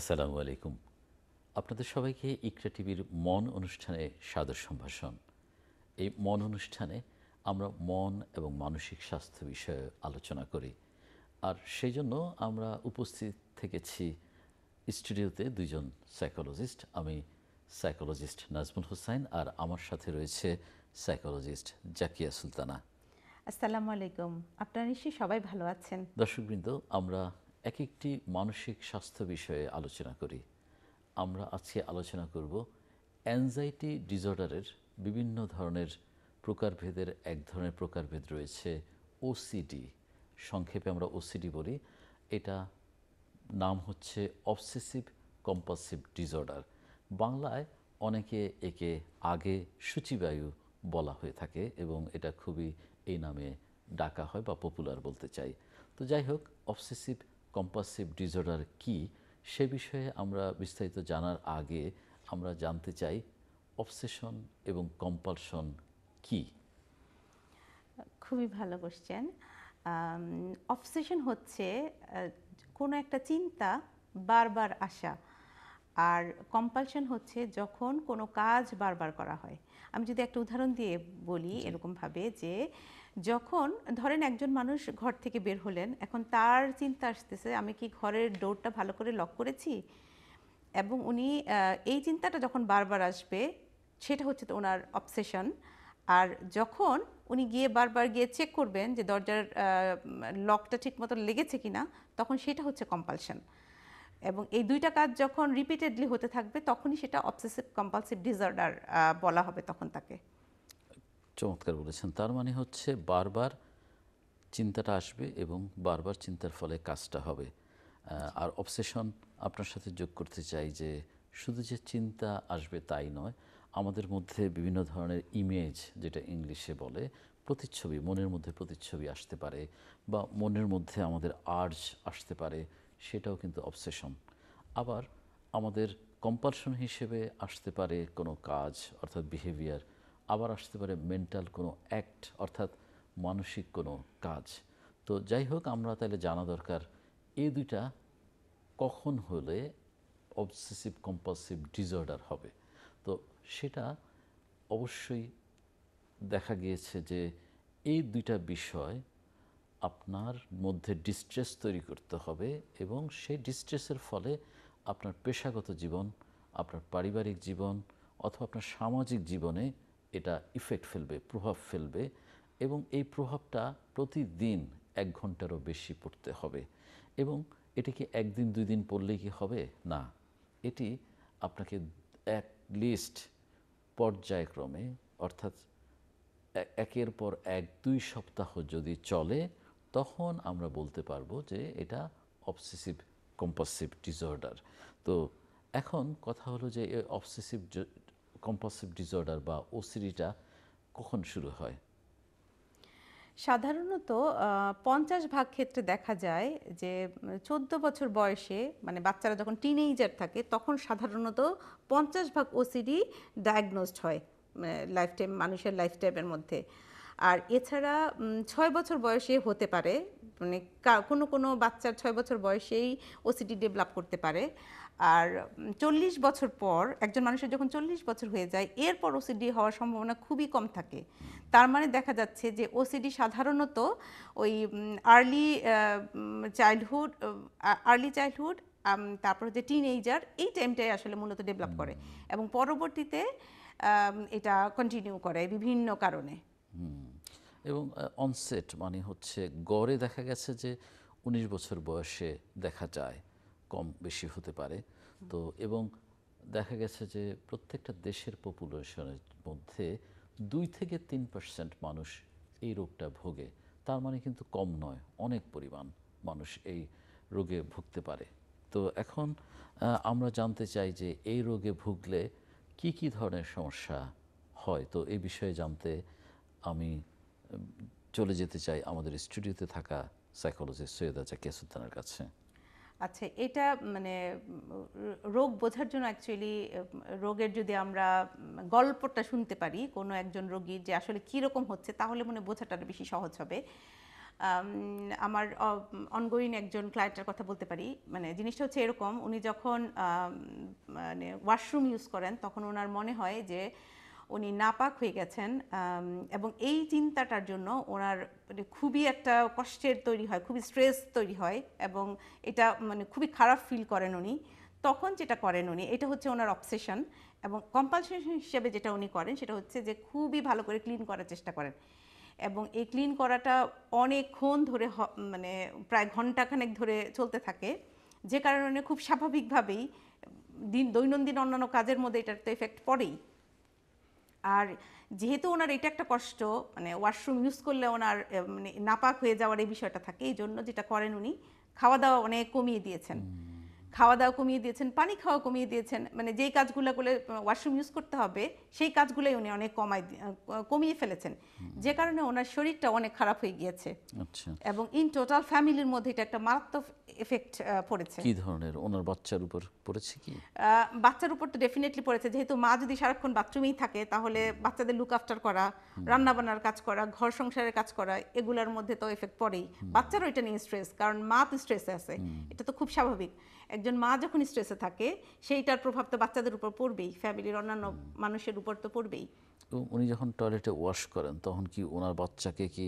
আসসালামু আলাইকুম আপনাদের সবাইকে ইকরা টিভির মন অনুষ্ঠানে সাদর সম্ভাষণ এই মন অনুষ্ঠানে আমরা মন এবং মানসিক স্বাস্থ্য বিষয়ে আলোচনা করি আর সেই জন্য আমরা উপস্থিত থেকেছি স্টুডিওতে দুজন সাইকোলজিস্ট আমি সাইকোলজিস্ট নাজমুল হোসাইন আর আমার সাথে রয়েছে সাইকোলজিস্ট জাকিয়া সুলতানা আসসালামু আলাইকুম আপনারা নিশ্চয়ই সবাই ভালো আছেন দর্শকবৃন্দ আমরা এক একটি মানসিক স্বাস্থ্য বিষয়ে আলোচনা করি আমরা আজকে আলোচনা করব অ্যাংজাইটি ডিজর্ডারের বিভিন্ন ধরনের প্রকারভেদের এক ধরনের প্রকারভেদ রয়েছে ওসিডি সংক্ষেপে আমরা ওসিডি বলি এটা নাম হচ্ছে অবসেসিভ কম্পালসিভ ডিজর্ডার বাংলায় অনেকে একে আগে সূচিবায়ু বলা হয়ে থাকে এবং এটা খুবই এই নামে ডাকা হয় বা পপুলার বলতে চাই তো যাই হোক অবসেসিভ কম্পাসিভ ডিজর্ডার কি সে বিষয়ে আমরা বিস্তারিত জানার আগে আমরা জানতে চাই অবসেশন এবং কম্পালশন কি খুবই ভালো কোশ্চেন অবসেশন হচ্ছে কোনো একটা চিন্তা বারবার আসা আর কম্পালশন হচ্ছে যখন কোনো কাজ বারবার করা হয় আমি যদি একটা উদাহরণ দিয়ে বলি এরকমভাবে যে যখন ধরেন একজন মানুষ ঘর থেকে বের হলেন এখন তার চিন্তা আসতেছে আমি কি ঘরের ডোরটা ভালো করে লক করেছি এবং উনি এই চিন্তাটা যখন বারবার আসবে সেটা হচ্ছে তো ওনার অবসেশন আর যখন উনি গিয়ে বারবার গিয়ে চেক করবেন যে দরজার লকটা ঠিকমতো লেগেছে কিনা তখন সেটা হচ্ছে কম্পালশন এবং এই দুইটা কাজ যখন রিপিটেডলি হতে থাকবে তখনই সেটা অবসেসিভ কম্পালসিভ ডিসঅর্ডার বলা হবে তখন তাকে চমৎকার বলেছেন তার মানে হচ্ছে বারবার চিন্তাটা আসবে এবং বারবার চিন্তার ফলে কাজটা হবে আর অবসেশন আপনার সাথে যোগ করতে চাই যে শুধু যে চিন্তা আসবে তাই নয় আমাদের মধ্যে বিভিন্ন ধরনের ইমেজ যেটা ইংলিশে বলে প্রতিচ্ছবি মনের মধ্যে প্রতিচ্ছবি আসতে পারে বা মনের মধ্যে আমাদের আর্জ আসতে পারে সেটাও কিন্তু অবসেশন আবার আমাদের কম্পালশন হিসেবে আসতে পারে কোনো কাজ অর্থাৎ বিহেভিয়ার আবার আসতে পারে মেন্টাল কোনো অ্যাক্ট অর্থাৎ মানসিক কোনো কাজ তো যাই হোক আমরা তাহলে জানা দরকার এই দুইটা কখন হলে অবসেসিভ কম্পালসিভ ডিজর্ডার হবে তো সেটা অবশ্যই দেখা গিয়েছে যে এই দুইটা বিষয় আপনার মধ্যে ডিস্ট্রেস তৈরি করতে হবে এবং সেই ডিস্ট্রেসের ফলে আপনার পেশাগত জীবন আপনার পারিবারিক জীবন অথবা আপনার সামাজিক জীবনে এটা ইফেক্ট ফেলবে প্রভাব ফেলবে এবং এই প্রভাবটা প্রতিদিন এক ঘন্টারও বেশি পড়তে হবে এবং কি একদিন দুই দিন পড়লেই কি হবে না এটি আপনাকে লিস্ট পর্যায়ক্রমে অর্থাৎ একের পর এক দুই সপ্তাহ যদি চলে তখন আমরা বলতে পারবো যে এটা অবসেসিভ কম্পাসিভ ডিসঅর্ডার তো এখন কথা হলো যে অবসেসিভ কম্পাসিভ ডিসঅর্ডার বা ওসিডিটা কখন শুরু হয় সাধারণত পঞ্চাশ ভাগ ক্ষেত্রে দেখা যায় যে চোদ্দ বছর বয়সে মানে বাচ্চারা যখন টিনেজার থাকে তখন সাধারণত পঞ্চাশ ভাগ ওসিডি ডায়াগনোজড হয় লাইফ টাইম মানুষের লাইফ টাইমের মধ্যে আর এছাড়া ছয় বছর বয়সে হতে পারে মানে কোনো কোনো বাচ্চার ছয় বছর বয়সেই ওসিডি ডেভেলপ করতে পারে আর চল্লিশ বছর পর একজন মানুষের যখন চল্লিশ বছর হয়ে যায় এরপর ওসিডি হওয়ার সম্ভাবনা খুবই কম থাকে তার মানে দেখা যাচ্ছে যে ওসিডি সাধারণত ওই আর্লি চাইল্ডহুড আর্লি চাইল্ডহুড তারপর হচ্ছে টিন এইজার এই টাইমটাই আসলে মূলত ডেভেলপ করে এবং পরবর্তীতে এটা কন্টিনিউ করে বিভিন্ন কারণে এবং অনসেট মানে হচ্ছে গড়ে দেখা গেছে যে ১৯ বছর বয়সে দেখা যায় কম বেশি হতে পারে তো এবং দেখা গেছে যে প্রত্যেকটা দেশের পপুলেশনের মধ্যে দুই থেকে তিন পার্সেন্ট মানুষ এই রোগটা ভোগে তার মানে কিন্তু কম নয় অনেক পরিমাণ মানুষ এই রোগে ভুগতে পারে তো এখন আমরা জানতে চাই যে এই রোগে ভুগলে কি কি ধরনের সমস্যা হয় তো এই বিষয়ে জানতে আমি চলে যেতে চাই আমাদের স্টুডিওতে থাকা সাইকোলজিস্ট সৈয়দা আচ্ছা কেসুদ্দানের কাছে আচ্ছা এটা মানে রোগ বোঝার জন্য অ্যাকচুয়ালি রোগের যদি আমরা গল্পটা শুনতে পারি কোনো একজন রোগীর যে আসলে কীরকম হচ্ছে তাহলে মনে বোঝাটা বেশি সহজ হবে আমার অনগোয়িং একজন ক্লায়েন্টের কথা বলতে পারি মানে জিনিসটা হচ্ছে এরকম উনি যখন মানে ওয়াশরুম ইউজ করেন তখন ওনার মনে হয় যে উনি নাপাক হয়ে গেছেন এবং এই চিন্তাটার জন্য ওনার মানে খুবই একটা কষ্টের তৈরি হয় খুবই স্ট্রেস তৈরি হয় এবং এটা মানে খুবই খারাপ ফিল করেন উনি তখন যেটা করেন উনি এটা হচ্ছে ওনার অবসেশন এবং কম্পালসেশন হিসেবে যেটা উনি করেন সেটা হচ্ছে যে খুবই ভালো করে ক্লিন করার চেষ্টা করেন এবং এই ক্লিন করাটা অনেকক্ষণ ধরে মানে প্রায় ঘন্টাখানেক ধরে চলতে থাকে যে কারণে খুব স্বাভাবিকভাবেই দিন দৈনন্দিন অন্যান্য কাজের মধ্যে এটার তো এফেক্ট পড়েই আর যেহেতু ওনার এটা একটা কষ্ট মানে ওয়াশরুম ইউজ করলে ওনার মানে নাপাক হয়ে যাওয়ার এই বিষয়টা থাকে এই জন্য যেটা করেন উনি খাওয়া দাওয়া অনেক কমিয়ে দিয়েছেন খাওয়া দাওয়া কমিয়ে দিয়েছেন পানি খাওয়া কমিয়ে দিয়েছেন মানে যেই কাজগুলো করলে ওয়াশরুম ইউজ করতে হবে সেই কাজগুলোই উনি অনেক কমাই কমিয়ে ফেলেছেন যে কারণে ওনার শরীরটা অনেক খারাপ হয়ে গিয়েছে আচ্ছা। এবং ইন টোটাল ফ্যামিলির মধ্যে এটা একটা মারাত্মক এফেক্ট পড়েছে কি ধরনের ওনার বাচ্চার উপর পড়েছে কি বাচ্চার উপর তো ডেফিনেটলি পড়েছে যেহেতু মা যদি সারাক্ষণ বাথরুমেই থাকে তাহলে বাচ্চাদের লুক আফটার করা রান্না কাজ করা ঘর সংসারের কাজ করা এগুলোর মধ্যে তো এফেক্ট পড়েই বাচ্চারও এটা নিয়ে স্ট্রেস কারণ মা তো স্ট্রেসে আছে এটা তো খুব স্বাভাবিক একজন মা যখন স্ট্রেসে থাকে সেইটার প্রভাব তো বাচ্চাদের উপর পড়বেই ফ্যামিলির অন্যান্য মানুষের উপর তো পড়বেই উনি যখন টয়লেটে ওয়াশ করেন তখন কি ওনার বাচ্চাকে কি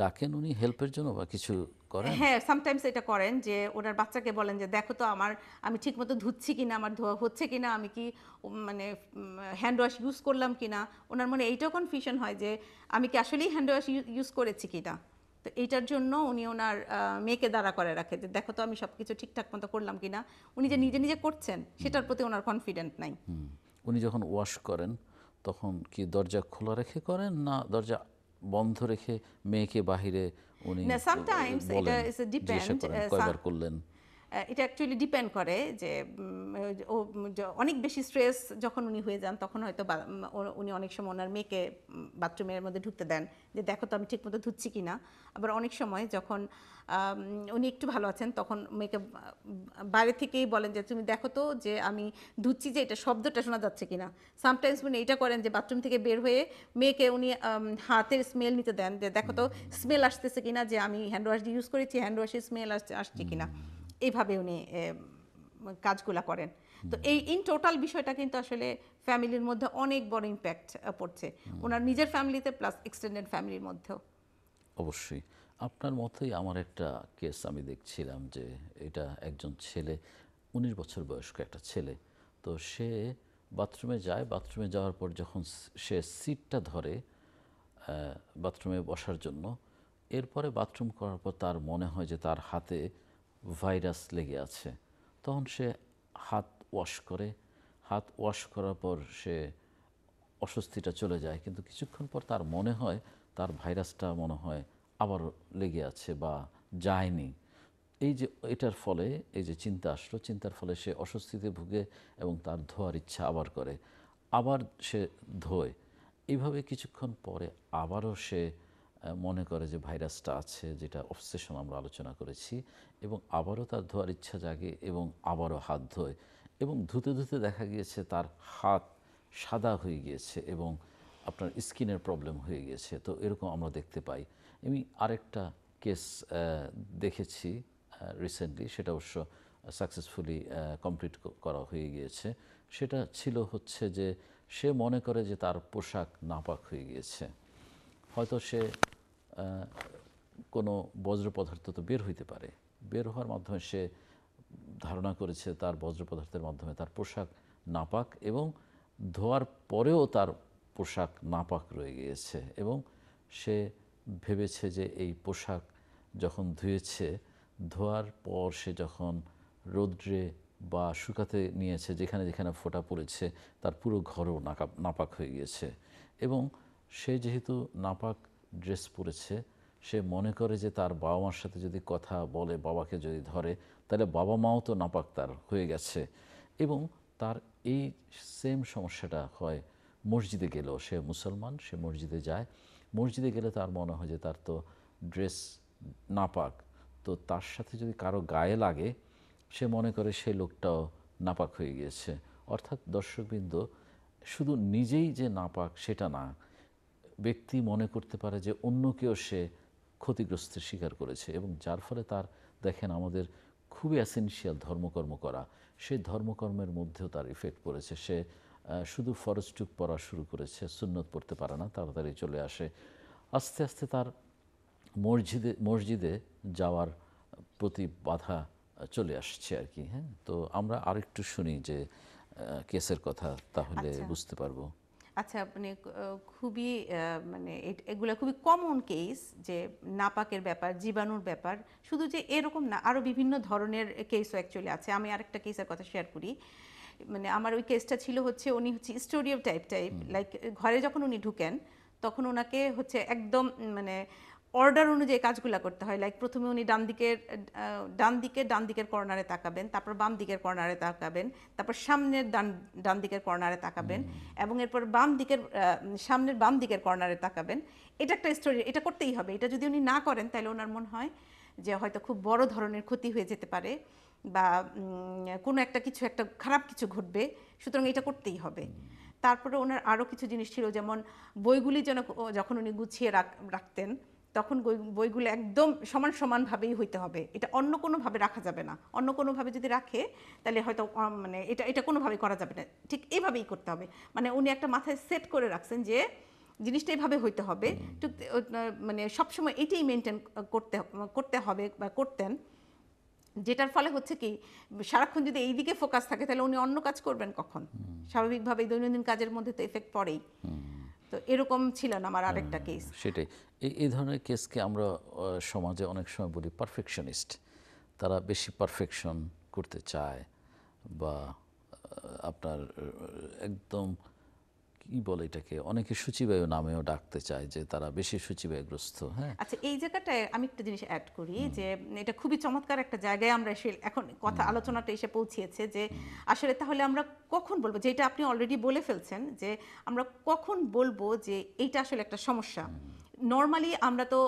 ডাকেন উনি হেল্পের জন্য বা কিছু করেন হ্যাঁ সামটাইমস এটা করেন যে ওনার বাচ্চাকে বলেন যে দেখো তো আমার আমি ঠিকমতো ধুচ্ছি কিনা আমার ধোয়া হচ্ছে কিনা আমি কি মানে হ্যান্ড ওয়াশ ইউজ করলাম কিনা ওনার মনে এইটাও কনফিউশন হয় যে আমি কি আসলেই হ্যান্ড ওয়াশ ইউজ করেছি কিনা তো এইটার জন্য উনি ওনার মেয়েকে দাঁড়া করে রাখে যে দেখো তো আমি সব কিছু ঠিকঠাক মতো করলাম কিনা উনি যে নিজে নিজে করছেন সেটার প্রতি ওনার কনফিডেন্ট নাই উনি যখন ওয়াশ করেন তখন কি দরজা খোলা রেখে করেন না দরজা বন্ধ রেখে মেয়েকে বাহিরে উনি সামটাইমস এটা ইজ ডিপেন্ড করলেন এটা অ্যাকচুয়ালি ডিপেন্ড করে যে ও অনেক বেশি স্ট্রেস যখন উনি হয়ে যান তখন হয়তো উনি অনেক সময় ওনার মেয়েকে বাথরুমের মধ্যে ঢুকতে দেন যে দেখো তো আমি ঠিকমতো ধুচ্ছি কি না আবার অনেক সময় যখন উনি একটু ভালো আছেন তখন মেয়েকে বাইরে থেকেই বলেন যে তুমি দেখো তো যে আমি ধুচ্ছি যে এটা শব্দটা শোনা যাচ্ছে কি না সামটাইমস উনি এটা করেন যে বাথরুম থেকে বের হয়ে মেয়েকে উনি হাতের স্মেল নিতে দেন যে দেখো তো স্মেল আসতেছে কিনা যে আমি হ্যান্ড ওয়াশ ইউজ করেছি হ্যান্ড ওয়াশের স্মেল আসছে আসছে কিনা এইভাবে উনি কাজগুলা করেন তো এই ইন টোটাল বিষয়টা কিন্তু আসলে ফ্যামিলির মধ্যে অনেক বড় ইম্প্যাক্ট পড়ছে ওনার নিজের ফ্যামিলিতে প্লাস এক্সটেন্ডেড ফ্যামিলির মধ্যেও অবশ্যই আপনার মতোই আমার একটা কেস আমি দেখছিলাম যে এটা একজন ছেলে উনিশ বছর বয়স্ক একটা ছেলে তো সে বাথরুমে যায় বাথরুমে যাওয়ার পর যখন সে সিটটা ধরে বাথরুমে বসার জন্য এরপরে বাথরুম করার পর তার মনে হয় যে তার হাতে ভাইরাস লেগে আছে তখন সে হাত ওয়াশ করে হাত ওয়াশ করার পর সে অস্বস্তিটা চলে যায় কিন্তু কিছুক্ষণ পর তার মনে হয় তার ভাইরাসটা মনে হয় আবার লেগে আছে বা যায়নি এই যে এটার ফলে এই যে চিন্তা আসলো চিন্তার ফলে সে অস্বস্তিতে ভুগে এবং তার ধোয়ার ইচ্ছা আবার করে আবার সে ধোয় এইভাবে কিছুক্ষণ পরে আবারও সে মনে করে যে ভাইরাসটা আছে যেটা অবসেশন আমরা আলোচনা করেছি এবং আবারও তার ধোয়ার ইচ্ছা জাগে এবং আবারও হাত ধোয় এবং ধুতে ধুতে দেখা গিয়েছে তার হাত সাদা হয়ে গিয়েছে এবং আপনার স্কিনের প্রবলেম হয়ে গিয়েছে তো এরকম আমরা দেখতে পাই আমি আরেকটা কেস দেখেছি রিসেন্টলি সেটা অবশ্য সাকসেসফুলি কমপ্লিট করা হয়ে গিয়েছে সেটা ছিল হচ্ছে যে সে মনে করে যে তার পোশাক নাপাক হয়ে গিয়েছে হয়তো সে কোনো বজ্র পদার্থ তো বের হইতে পারে বের হওয়ার মাধ্যমে সে ধারণা করেছে তার বজ্র পদার্থের মাধ্যমে তার পোশাক নাপাক এবং ধোয়ার পরেও তার পোশাক নাপাক রয়ে গিয়েছে এবং সে ভেবেছে যে এই পোশাক যখন ধুয়েছে ধোয়ার পর সে যখন রৌদ্রে বা শুকাতে নিয়েছে যেখানে যেখানে ফোটা পড়েছে তার পুরো ঘরও নাকা নাপাক হয়ে গিয়েছে এবং সে যেহেতু নাপাক ড্রেস পরেছে সে মনে করে যে তার বাবা মার সাথে যদি কথা বলে বাবাকে যদি ধরে তাহলে বাবা মাও তো নাপাক তার হয়ে গেছে এবং তার এই সেম সমস্যাটা হয় মসজিদে গেলেও সে মুসলমান সে মসজিদে যায় মসজিদে গেলে তার মনে হয় যে তার তো ড্রেস নাপাক তো তার সাথে যদি কারো গায়ে লাগে সে মনে করে সেই লোকটাও নাপাক হয়ে গিয়েছে অর্থাৎ দর্শকবৃন্দ শুধু নিজেই যে নাপাক সেটা না ব্যক্তি মনে করতে পারে যে অন্য কেউ সে ক্ষতিগ্রস্তের শিকার করেছে এবং যার ফলে তার দেখেন আমাদের খুবই অ্যাসেন্সিয়াল ধর্মকর্ম করা সেই ধর্মকর্মের মধ্যেও তার ইফেক্ট পড়েছে সে শুধু ফরজটুক পড়া শুরু করেছে সুন্নত পড়তে পারে না তাড়াতাড়ি চলে আসে আস্তে আস্তে তার মসজিদে মসজিদে যাওয়ার প্রতি বাধা চলে আসছে আর কি হ্যাঁ তো আমরা আরেকটু শুনি যে কেসের কথা তাহলে আচ্ছা। বুঝতে পারবো আচ্ছা মানে খুবই মানে এগুলো খুবই কমন কেস যে নাপাকের ব্যাপার জীবাণুর ব্যাপার শুধু যে এরকম না আরও বিভিন্ন ধরনের কেসও অ্যাকচুয়ালি আছে আমি আরেকটা কেসের কথা শেয়ার করি মানে আমার ওই কেসটা ছিল হচ্ছে উনি হচ্ছে স্টোরিও টাইপ টাইপ লাইক ঘরে যখন উনি ঢুকেন তখন ওনাকে হচ্ছে একদম মানে অর্ডার অনুযায়ী কাজগুলো করতে হয় লাইক প্রথমে উনি ডান দিকের ডান দিকে ডান দিকের কর্নারে তাকাবেন তারপর বাম দিকের কর্নারে তাকাবেন তারপর সামনের ডান ডান দিকের কর্নারে তাকাবেন এবং এরপর বাম দিকের সামনের বাম দিকের কর্নারে তাকাবেন এটা একটা স্টোরি এটা করতেই হবে এটা যদি উনি না করেন তাহলে ওনার মনে হয় যে হয়তো খুব বড় ধরনের ক্ষতি হয়ে যেতে পারে বা কোনো একটা কিছু একটা খারাপ কিছু ঘটবে সুতরাং এটা করতেই হবে তারপরে ওনার আরও কিছু জিনিস ছিল যেমন বইগুলি যেন যখন উনি গুছিয়ে রাখতেন তখন বইগুলো একদম সমান সমানভাবেই হইতে হবে এটা অন্য কোনোভাবে রাখা যাবে না অন্য কোনোভাবে যদি রাখে তাহলে হয়তো মানে এটা এটা কোনোভাবেই করা যাবে না ঠিক এইভাবেই করতে হবে মানে উনি একটা মাথায় সেট করে রাখছেন যে জিনিসটা এইভাবে হইতে হবে মানে সবসময় এটাই মেনটেন করতে করতে হবে বা করতেন যেটার ফলে হচ্ছে কি সারাক্ষণ যদি এই দিকে ফোকাস থাকে তাহলে উনি অন্য কাজ করবেন কখন স্বাভাবিকভাবেই দৈনন্দিন কাজের মধ্যে তো এফেক্ট পড়েই তো এরকম ছিলেন আমার আরেকটা কেস সেটাই এই ধরনের কেসকে আমরা সমাজে অনেক সময় বলি পারফেকশনিস্ট তারা বেশি পারফেকশন করতে চায় বা আপনার একদম কি বলে এটাকে অনেকে সূচিবায়ু নামেও ডাকতে চায় যে তারা বেশি সূচিবায়ুগ্রস্ত হ্যাঁ আচ্ছা এই জায়গাটায় আমি একটা জিনিস অ্যাড করি যে এটা খুবই চমৎকার একটা জায়গায় আমরা এসে এখন কথা আলোচনাটা এসে পৌঁছিয়েছে যে আসলে তাহলে আমরা কখন বলবো যেটা আপনি অলরেডি বলে ফেলছেন যে আমরা কখন বলবো যে এইটা আসলে একটা সমস্যা নর্মালি আমরা তো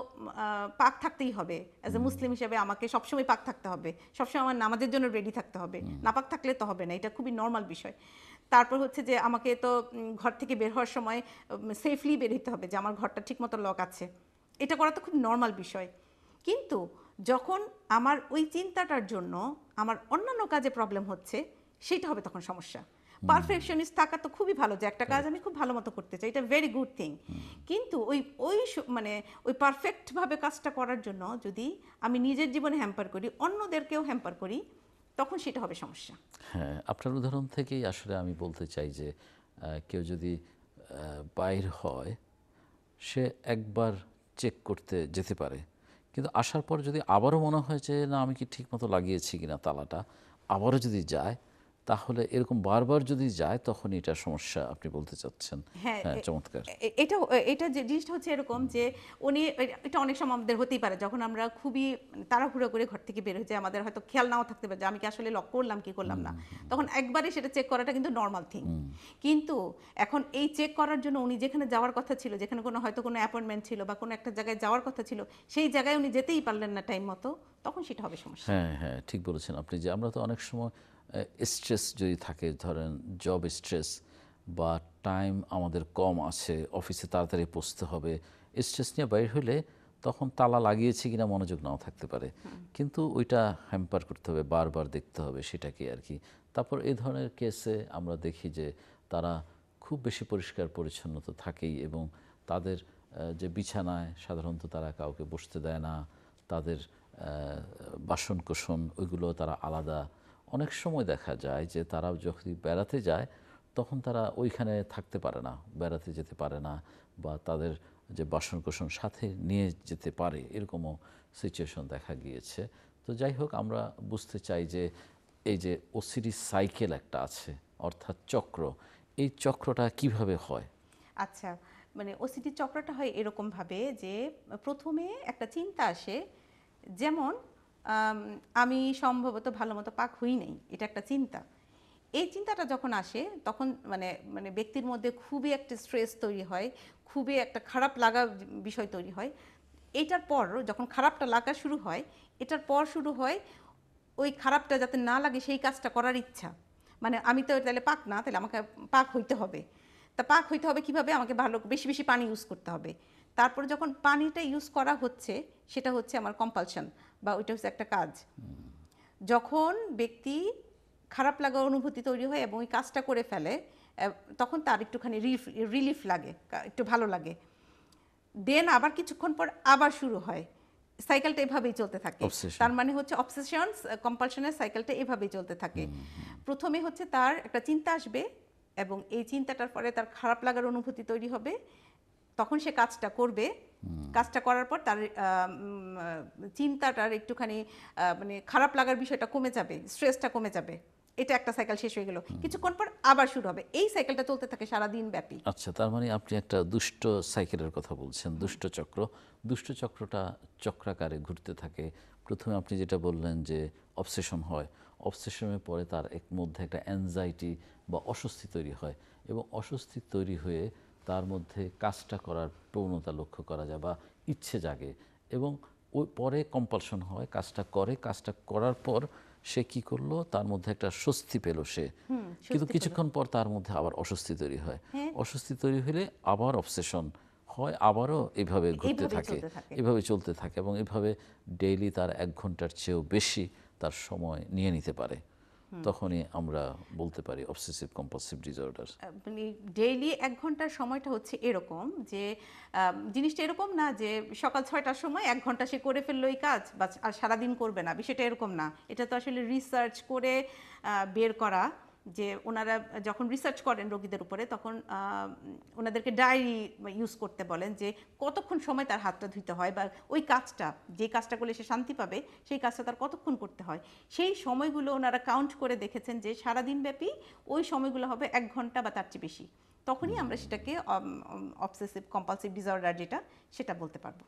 পাক থাকতেই হবে অ্যাজ এ মুসলিম হিসাবে আমাকে সবসময় পাক থাকতে হবে সবসময় আমার নামাজের জন্য রেডি থাকতে হবে না পাক থাকলে তো হবে না এটা খুবই নর্মাল বিষয় তারপর হচ্ছে যে আমাকে তো ঘর থেকে বের হওয়ার সময় সেফলি বের হতে হবে যে আমার ঘরটা ঠিকমতো লক আছে এটা করা তো খুব নর্মাল বিষয় কিন্তু যখন আমার ওই চিন্তাটার জন্য আমার অন্যান্য কাজে প্রবলেম হচ্ছে সেটা হবে তখন সমস্যা পারফেকশনিস্ট থাকা তো খুবই ভালো যে একটা কাজ আমি খুব ভালো মতো করতে চাই এটা ভেরি গুড থিং কিন্তু ওই ওই মানে ওই পারফেক্টভাবে কাজটা করার জন্য যদি আমি নিজের জীবনে হ্যাম্পার করি অন্যদেরকেও হ্যাম্পার করি তখন সেটা হবে সমস্যা হ্যাঁ আপনার উদাহরণ থেকেই আসলে আমি বলতে চাই যে কেউ যদি বাইর হয় সে একবার চেক করতে যেতে পারে কিন্তু আসার পর যদি আবারও মনে হয় যে না আমি কি ঠিকমতো লাগিয়েছি কিনা তালাটা আবারও যদি যায় তাহলে এরকম বারবার যদি যায় তখন এটা সমস্যা আপনি বলতে চাচ্ছেন হ্যাঁ, হ্যাঁ, চমৎকার এটা এটা যে জিনিসটা হচ্ছে এরকম যে উনি এটা অনেক সময় আমাদের হতেই পারে যখন আমরা খুবই মানে তাড়াহুড়ো করে ঘর থেকে বের হয়ে যাই আমাদের হয়তো খেয়াল নাও থাকতে পারে যে আমি কি আসলে লক করলাম কি করলাম না তখন একবারে সেটা চেক করাটা কিন্তু নর্মাল থিং কিন্তু এখন এই চেক করার জন্য উনি যেখানে যাওয়ার কথা ছিল যেখানে কোনো হয়তো কোনো অ্যাপয়েন্টমেন্ট ছিল বা কোনো একটা জায়গায় যাওয়ার কথা ছিল সেই জায়গায় উনি যেতেই পারলেন না টাইম মতো তখন সেটা হবে সমস্যা হ্যাঁ হ্যাঁ ঠিক বলেছেন আপনি যে আমরা তো অনেক সময় স্ট্রেস যদি থাকে ধরেন জব স্ট্রেস বা টাইম আমাদের কম আছে অফিসে তাড়াতাড়ি পৌঁছতে হবে স্ট্রেস নিয়ে বাইর হলে তখন তালা লাগিয়েছে কিনা মনোযোগ নাও থাকতে পারে কিন্তু ওইটা হ্যাম্পার করতে হবে বারবার দেখতে হবে সেটাকে আর কি তারপর এই ধরনের কেসে আমরা দেখি যে তারা খুব বেশি পরিষ্কার পরিচ্ছন্ন তো থাকেই এবং তাদের যে বিছানায় সাধারণত তারা কাউকে বসতে দেয় না তাদের বাসন কোষণ ওইগুলো তারা আলাদা অনেক সময় দেখা যায় যে তারা যখন বেড়াতে যায় তখন তারা ওইখানে থাকতে পারে না বেড়াতে যেতে পারে না বা তাদের যে বাসনকোসন সাথে নিয়ে যেতে পারে এরকমও সিচুয়েশন দেখা গিয়েছে তো যাই হোক আমরা বুঝতে চাই যে এই যে ওসিরি সাইকেল একটা আছে অর্থাৎ চক্র এই চক্রটা কিভাবে হয় আচ্ছা মানে ওসিডি চক্রটা হয় এরকমভাবে যে প্রথমে একটা চিন্তা আসে যেমন আমি সম্ভবত ভালো মতো পাক হই নাই এটা একটা চিন্তা এই চিন্তাটা যখন আসে তখন মানে মানে ব্যক্তির মধ্যে খুবই একটা স্ট্রেস তৈরি হয় খুবই একটা খারাপ লাগা বিষয় তৈরি হয় এটার পর যখন খারাপটা লাগা শুরু হয় এটার পর শুরু হয় ওই খারাপটা যাতে না লাগে সেই কাজটা করার ইচ্ছা মানে আমি তো তাহলে পাক না তাহলে আমাকে পাক হইতে হবে তা পাক হইতে হবে কিভাবে আমাকে ভালো বেশি বেশি পানি ইউজ করতে হবে তারপর যখন পানিটা ইউজ করা হচ্ছে সেটা হচ্ছে আমার কম্পালশন বা ওইটা হচ্ছে একটা কাজ যখন ব্যক্তি খারাপ লাগা অনুভূতি তৈরি হয় এবং ওই কাজটা করে ফেলে তখন তার একটুখানি রিলিফ লাগে একটু ভালো লাগে দেন আবার কিছুক্ষণ পর আবার শুরু হয় সাইকেলটা এভাবেই চলতে থাকে তার মানে হচ্ছে অবসেশন কম্পালশনের সাইকেলটা এভাবেই চলতে থাকে প্রথমে হচ্ছে তার একটা চিন্তা আসবে এবং এই চিন্তাটার পরে তার খারাপ লাগার অনুভূতি তৈরি হবে তখন সে কাজটা করবে কাজটা করার পর তার চিন্তাটার একটুখানি মানে খারাপ লাগার বিষয়টা কমে যাবে স্ট্রেসটা কমে যাবে এটা একটা সাইকেল শেষ হয়ে গেল কিছুক্ষণ পর আবার শুরু হবে এই সাইকেলটা চলতে থাকে সারা দিন ব্যাপী আচ্ছা তার মানে আপনি একটা দুষ্ট সাইকেলের কথা বলছেন দুষ্ট চক্র দুষ্ট চক্রটা চক্রাকারে ঘুরতে থাকে প্রথমে আপনি যেটা বললেন যে অবসেশন হয় অবসেশনের পরে তার এক মধ্যে একটা অ্যাংজাইটি বা অস্বস্তি তৈরি হয় এবং অস্বস্তি তৈরি হয়ে তার মধ্যে কাজটা করার প্রবণতা লক্ষ্য করা যায় বা ইচ্ছে জাগে এবং ওই পরে কম্পালশন হয় কাজটা করে কাজটা করার পর সে কি করলো তার মধ্যে একটা স্বস্তি পেল সে কিন্তু কিছুক্ষণ পর তার মধ্যে আবার অস্বস্তি তৈরি হয় হ্যাঁ। অস্বস্তি তৈরি হলে আবার অবসেশন হয় আবারও এভাবে ঘুরতে থাকে এভাবে চলতে থাকে এবং এভাবে ডেইলি তার এক ঘন্টার চেয়েও বেশি তার সময় নিয়ে নিতে পারে তখনই আমরা বলতে পারি অবসেসিভ কম্পালসিভ ডিসঅর্ডার মানে ডেইলি এক ঘন্টার সময়টা হচ্ছে এরকম যে জিনিসটা এরকম না যে সকাল ছয়টার সময় এক ঘন্টা সে করে ফেললো এই কাজ বা আর সারাদিন করবে না বিষয়টা এরকম না এটা তো আসলে রিসার্চ করে বের করা যে ওনারা যখন রিসার্চ করেন রোগীদের উপরে তখন ওনাদেরকে ডায়েরি ইউজ করতে বলেন যে কতক্ষণ সময় তার হাতটা ধুইতে হয় বা ওই কাজটা যে কাজটা করলে সে শান্তি পাবে সেই কাজটা তার কতক্ষণ করতে হয় সেই সময়গুলো ওনারা কাউন্ট করে দেখেছেন যে সারাদিন ব্যাপী ওই সময়গুলো হবে এক ঘন্টা বা তার চেয়ে বেশি তখনই আমরা সেটাকে অবসেসিভ কম্পালসিভ ডিসঅর্ডার যেটা সেটা বলতে পারবো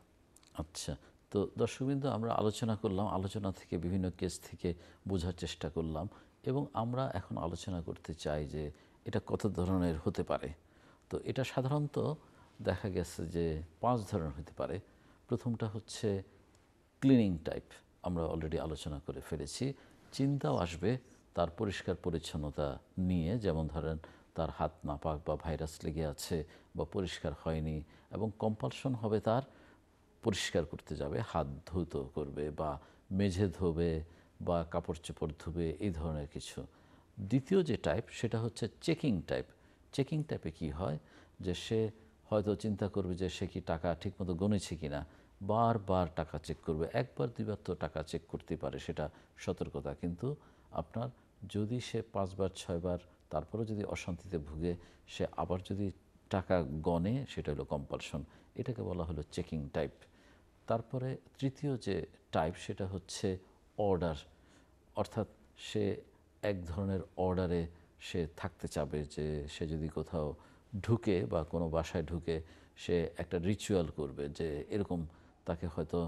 আচ্ছা তো দর্শকবৃন্দ আমরা আলোচনা করলাম আলোচনা থেকে বিভিন্ন কেস থেকে বোঝার চেষ্টা করলাম এবং আমরা এখন আলোচনা করতে চাই যে এটা কত ধরনের হতে পারে তো এটা সাধারণত দেখা গেছে যে পাঁচ ধরনের হতে পারে প্রথমটা হচ্ছে ক্লিনিং টাইপ আমরা অলরেডি আলোচনা করে ফেলেছি চিন্তাও আসবে তার পরিষ্কার পরিচ্ছন্নতা নিয়ে যেমন ধরেন তার হাত নাপাক বা ভাইরাস লেগে আছে বা পরিষ্কার হয়নি এবং কম্পালশন হবে তার পরিষ্কার করতে যাবে হাত ধুতো করবে বা মেঝে ধোবে বা কাপড় চোপড় ধুবে এই ধরনের কিছু দ্বিতীয় যে টাইপ সেটা হচ্ছে চেকিং টাইপ চেকিং টাইপে কি হয় যে সে হয়তো চিন্তা করবে যে সে কি টাকা ঠিকমতো গণেছে কি না বারবার টাকা চেক করবে একবার দুইবার তো টাকা চেক করতে পারে সেটা সতর্কতা কিন্তু আপনার যদি সে পাঁচবার ছয়বার তারপরে যদি অশান্তিতে ভুগে সে আবার যদি টাকা গণে সেটা হলো কম্পালশন এটাকে বলা হলো চেকিং টাইপ তারপরে তৃতীয় যে টাইপ সেটা হচ্ছে অর্ডার অর্থাৎ সে এক ধরনের অর্ডারে সে থাকতে চাবে যে সে যদি কোথাও ঢুকে বা কোনো বাসায় ঢুকে সে একটা রিচুয়াল করবে যে এরকম তাকে হয়তো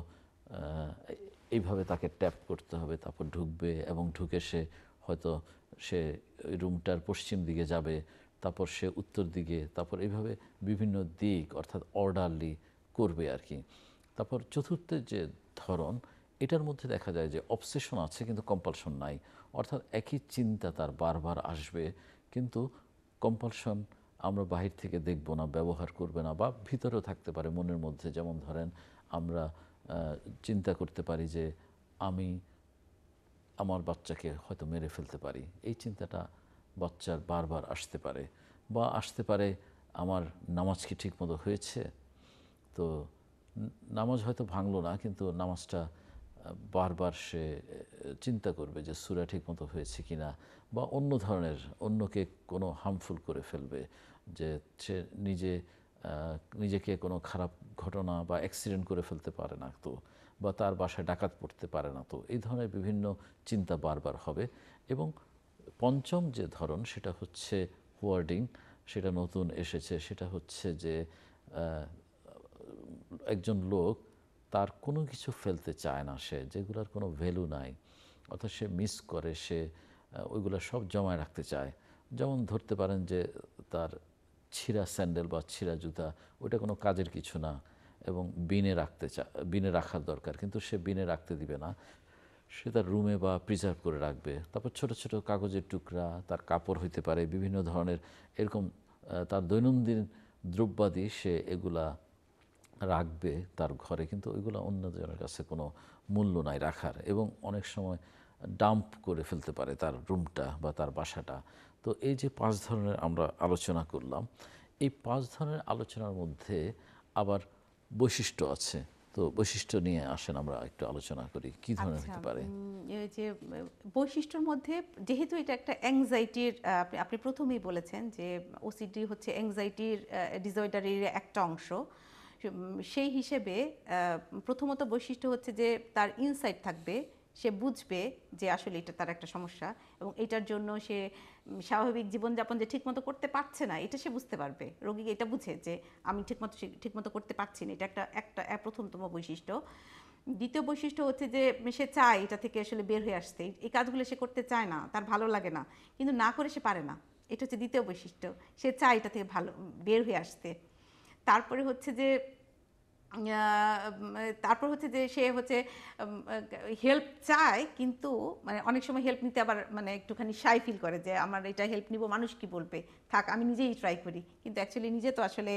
এইভাবে তাকে ট্যাপ করতে হবে তারপর ঢুকবে এবং ঢুকে সে হয়তো সে রুমটার পশ্চিম দিকে যাবে তারপর সে উত্তর দিকে তারপর এইভাবে বিভিন্ন দিক অর্থাৎ অর্ডারলি করবে আর কি তারপর চতুর্থের যে ধরন এটার মধ্যে দেখা যায় যে অবসেশন আছে কিন্তু কম্পালশন নাই অর্থাৎ একই চিন্তা তার বারবার আসবে কিন্তু কম্পালশন আমরা বাহির থেকে দেখব না ব্যবহার করবে না বা ভিতরেও থাকতে পারে মনের মধ্যে যেমন ধরেন আমরা চিন্তা করতে পারি যে আমি আমার বাচ্চাকে হয়তো মেরে ফেলতে পারি এই চিন্তাটা বাচ্চার বারবার আসতে পারে বা আসতে পারে আমার নামাজ কি ঠিকমতো হয়েছে তো নামাজ হয়তো ভাঙলো না কিন্তু নামাজটা বারবার সে চিন্তা করবে যে সুরা ঠিকমতো হয়েছে কি না বা অন্য ধরনের অন্যকে কোনো হার্মফুল করে ফেলবে যে সে নিজে নিজেকে কোনো খারাপ ঘটনা বা অ্যাক্সিডেন্ট করে ফেলতে পারে না তো বা তার বাসায় ডাকাত পড়তে পারে না তো এই ধরনের বিভিন্ন চিন্তা বারবার হবে এবং পঞ্চম যে ধরন সেটা হচ্ছে ওয়ার্ডিং সেটা নতুন এসেছে সেটা হচ্ছে যে একজন লোক তার কোনো কিছু ফেলতে চায় না সে যেগুলোর কোনো ভ্যালু নাই অর্থাৎ সে মিস করে সে ওইগুলো সব জমায় রাখতে চায় যেমন ধরতে পারেন যে তার ছিঁড়া স্যান্ডেল বা ছিঁড়া জুতা ওটা কোনো কাজের কিছু না এবং বিনে রাখতে চা বিনে রাখার দরকার কিন্তু সে বিনে রাখতে দিবে না সে তার রুমে বা প্রিজার্ভ করে রাখবে তারপর ছোট ছোট কাগজের টুকরা তার কাপড় হইতে পারে বিভিন্ন ধরনের এরকম তার দৈনন্দিন দ্রব্যাদি সে এগুলা রাখবে তার ঘরে কিন্তু ওইগুলো অন্যজনের কাছে কোনো মূল্য নাই রাখার এবং অনেক সময় ডাম্প করে ফেলতে পারে তার রুমটা বা তার বাসাটা তো এই যে পাঁচ ধরনের আমরা আলোচনা করলাম এই পাঁচ ধরনের আলোচনার মধ্যে আবার বৈশিষ্ট্য আছে তো বৈশিষ্ট্য নিয়ে আসেন আমরা একটু আলোচনা করি কি ধরনের আচ্ছা, হতে পারে যে বৈশিষ্ট্যর মধ্যে যেহেতু এটা একটা অ্যাংজাইটির আপনি প্রথমেই বলেছেন যে ওসিডি হচ্ছে অ্যাংজাইটির ডিজর্ডারের একটা অংশ সেই হিসেবে প্রথমত বৈশিষ্ট্য হচ্ছে যে তার ইনসাইট থাকবে সে বুঝবে যে আসলে এটা তার একটা সমস্যা এবং এটার জন্য সে স্বাভাবিক জীবনযাপন যে ঠিকমতো করতে পারছে না এটা সে বুঝতে পারবে রোগী এটা বুঝে যে আমি ঠিকমতো ঠিকমতো করতে পারছি না এটা একটা একটা প্রথমতম বৈশিষ্ট্য দ্বিতীয় বৈশিষ্ট্য হচ্ছে যে সে চায় এটা থেকে আসলে বের হয়ে আসতে এই কাজগুলো সে করতে চায় না তার ভালো লাগে না কিন্তু না করে সে পারে না এটা হচ্ছে দ্বিতীয় বৈশিষ্ট্য সে চায় এটা থেকে ভালো বের হয়ে আসতে তারপরে হচ্ছে যে তারপর হচ্ছে যে সে হচ্ছে হেল্প চায় কিন্তু মানে অনেক সময় হেল্প নিতে আবার মানে একটুখানি সাই ফিল করে যে আমার এটা হেল্প নিব মানুষ কি বলবে থাক আমি নিজেই ট্রাই করি কিন্তু অ্যাকচুয়ালি নিজে তো আসলে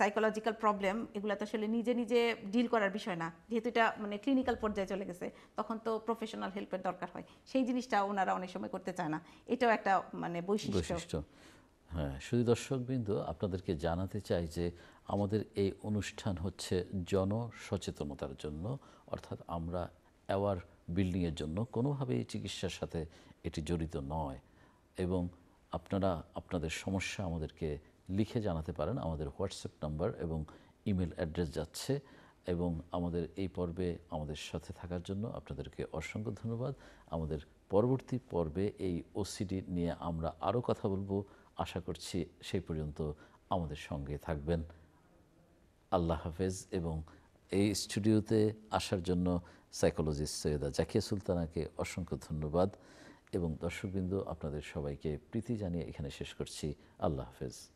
সাইকোলজিক্যাল প্রবলেম এগুলো তো আসলে নিজে নিজে ডিল করার বিষয় না যেহেতু এটা মানে ক্লিনিক্যাল পর্যায়ে চলে গেছে তখন তো প্রফেশনাল হেল্পের দরকার হয় সেই জিনিসটা ওনারা অনেক সময় করতে চায় না এটাও একটা মানে বৈশিষ্ট্য হ্যাঁ শুধু দর্শকবৃন্দ আপনাদেরকে জানাতে চাই যে আমাদের এই অনুষ্ঠান হচ্ছে জনসচেতনতার জন্য অর্থাৎ আমরা অ্যাওয়ার বিল্ডিংয়ের জন্য কোনোভাবেই চিকিৎসার সাথে এটি জড়িত নয় এবং আপনারা আপনাদের সমস্যা আমাদেরকে লিখে জানাতে পারেন আমাদের হোয়াটসঅ্যাপ নাম্বার এবং ইমেল অ্যাড্রেস যাচ্ছে এবং আমাদের এই পর্বে আমাদের সাথে থাকার জন্য আপনাদেরকে অসংখ্য ধন্যবাদ আমাদের পরবর্তী পর্বে এই ওসিডি নিয়ে আমরা আরও কথা বলবো আশা করছি সেই পর্যন্ত আমাদের সঙ্গে থাকবেন আল্লাহ হাফেজ এবং এই স্টুডিওতে আসার জন্য সাইকোলজিস্ট সৈয়দা জাকিয়া সুলতানাকে অসংখ্য ধন্যবাদ এবং দর্শকবৃন্দ আপনাদের সবাইকে প্রীতি জানিয়ে এখানে শেষ করছি আল্লাহ হাফেজ